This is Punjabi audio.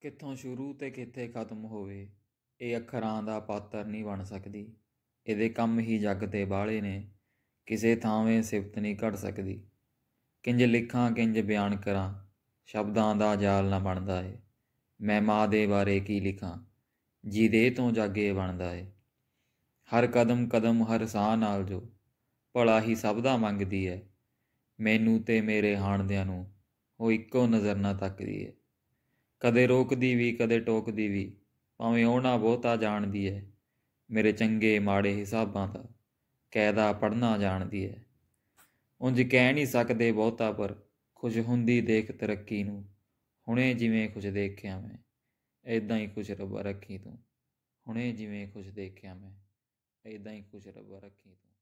ਕਿੱਥੋਂ ਸ਼ੁਰੂ ਤੇ ਕਿੱਥੇ ਖਤਮ ਹੋਵੇ ਇਹ ਅੱਖਰਾਂ ਦਾ ਪਾਤਰ ਨਹੀਂ ਬਣ ਸਕਦੀ ਇਹਦੇ ਕੰਮ ਹੀ ਜੱਗ ਤੇ ਬਾਹਲੇ ਨੇ ਕਿਸੇ ਥਾਵੇਂ ਸਿਫਤ ਨਹੀਂ ਘੜ ਸਕਦੀ ਕਿੰਜ ਲਿਖਾਂ ਕਿੰਜ ਬਿਆਨ ਕਰਾਂ ਸ਼ਬਦਾਂ ਦਾ ਜਾਲ ਨਾ ਬਣਦਾ ਏ ਮੈਂ ਮਾਂ ਦੇ ਬਾਰੇ ਕੀ ਲਿਖਾਂ ਜਿਹਦੇ ਤੋਂ ਜਾਗੇ ਬਣਦਾ ਏ ਹਰ ਕਦਮ ਕਦਮ ਹਰ ਸਾਹ ਨਾਲ ਜੋ ਭਲਾ ਹੀ ਸਭ ਦਾ ਮੰਗਦੀ ਏ ਮੈਨੂੰ ਤੇ ਮੇਰੇ ਹਾਣਦਿਆਂ ਨੂੰ ਉਹ ਇੱਕੋ ਨਜ਼ਰ ਨਾ ਤੱਕਦੀ ਏ ਕਦੇ ਰੋਕਦੀ ਵੀ ਕਦੇ ਟੋਕਦੀ ਵੀ ਭਾਵੇਂ ਨਾ ਬਹੁਤਾ ਜਾਣਦੀ ਐ ਮੇਰੇ ਚੰਗੇ ਮਾੜੇ ਹਿਸਾਬਾਂ ਦਾ ਕਾਇਦਾ ਪੜਨਾ ਜਾਣਦੀ ਐ ਉੰਜ ਕਹਿ ਨਹੀਂ ਸਕਦੇ ਬਹੁਤਾ ਪਰ ਖੁਸ਼ ਹੁੰਦੀ ਦੇਖ ਤਰੱਕੀ ਨੂੰ ਹੁਣੇ ਜਿਵੇਂ ਕੁਝ ਦੇਖਿਆ ਮੈਂ ਐਦਾਂ ਹੀ ਕੁਝ ਰੱਬ ਰੱਖੀ ਤੂੰ ਹੁਣੇ ਜਿਵੇਂ ਕੁਝ ਦੇਖਿਆ ਮੈਂ ਐਦਾਂ ਹੀ ਕੁਝ ਰੱਬ ਰੱਖੀ ਤੂੰ